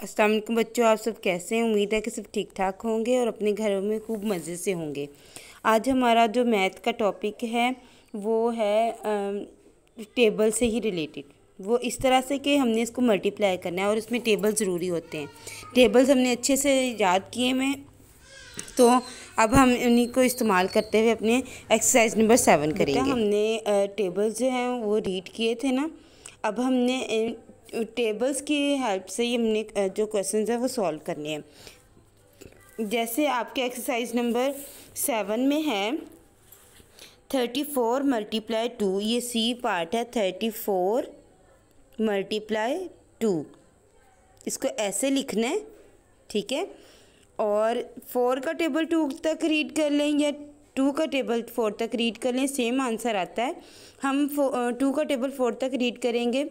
असलम बच्चों आप सब कैसे हैं उम्मीद है कि सब ठीक ठाक होंगे और अपने घरों में खूब मज़े से होंगे आज हमारा जो मैथ का टॉपिक है वो है टेबल से ही रिलेटेड वो इस तरह से कि हमने इसको मल्टीप्लाई करना है और इसमें टेबल ज़रूरी होते हैं टेबल्स हमने अच्छे से याद किए हुए तो अब हम इन्हीं को इस्तेमाल करते हुए अपने एक्सरसाइज नंबर सेवन करेंगे हमने टेबल्स जो हैं वो रीड किए थे ना अब हमने टेबल्स की हेल्प से ही हमने जो क्वेश्चन हैं वो सॉल्व करने हैं जैसे आपके एक्सरसाइज नंबर सेवन में है थर्टी फोर मल्टीप्लाई टू ये सी पार्ट है थर्टी फोर मल्टीप्लाई टू इसको ऐसे लिखना है ठीक है और फोर का टेबल टू तक रीड कर लें या टू का टेबल फोर तक रीड कर लें सेम आंसर आता है हम टू का टेबल फोर तक रीड करेंगे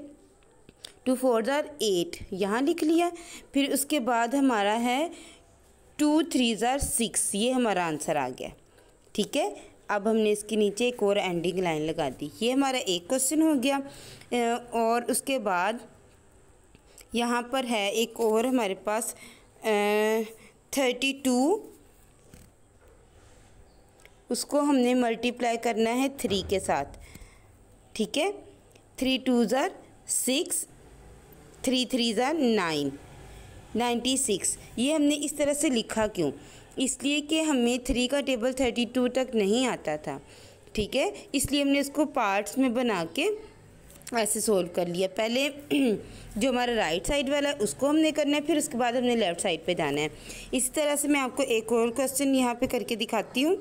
टू फोर ज़ार एट यहाँ लिख लिया फिर उसके बाद हमारा है टू थ्री ज़ार सिक्स ये हमारा आंसर आ गया ठीक है अब हमने इसके नीचे एक और एंडिंग लाइन लगा दी ये हमारा एक क्वेश्चन हो गया और उसके बाद यहाँ पर है एक और हमारे पास आ, थर्टी टू उसको हमने मल्टीप्लाई करना है थ्री के साथ ठीक है थ्री टू ज़ार सिक्स थ्री थ्री ज़ार नाइन नाइन्टी सिक्स ये हमने इस तरह से लिखा क्यों इसलिए कि हमें थ्री का टेबल थर्टी टू तक नहीं आता था ठीक है इसलिए हमने इसको पार्ट्स में बना के ऐसे सोल्व कर लिया पहले जो हमारा राइट साइड वाला है उसको हमने करना है फिर उसके बाद हमने लेफ़्ट साइड पे जाना है इसी तरह से मैं आपको एक और क्वेश्चन यहाँ पे करके दिखाती हूँ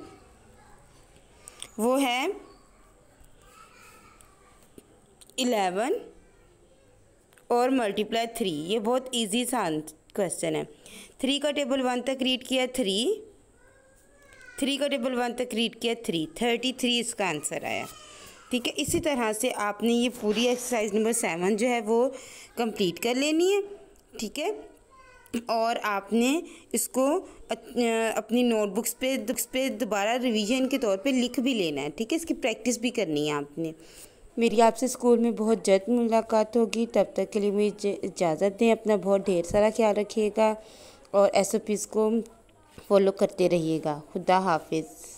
वो है इलेवन और मल्टीप्लाई थ्री ये बहुत इजी सा क्वेश्चन है थ्री का टेबल वन तक रीड किया थ्री थ्री का टेबल वन तक रीड किया थ्री थर्टी थ्री इसका आंसर आया ठीक है इसी तरह से आपने ये पूरी एक्सरसाइज नंबर सेवन जो है वो कंप्लीट कर लेनी है ठीक है और आपने इसको अपनी नोटबुक्स पे बुक्स पे दोबारा रिवीजन के तौर पे लिख भी लेना है ठीक है इसकी प्रैक्टिस भी करनी है आपने मेरी आपसे स्कूल में बहुत जल्द मुलाकात होगी तब तक के लिए मुझे इजाज़त दें अपना बहुत ढेर सारा ख्याल रखिएगा और एस को फॉलो करते रहिएगा खुदा हाफिज़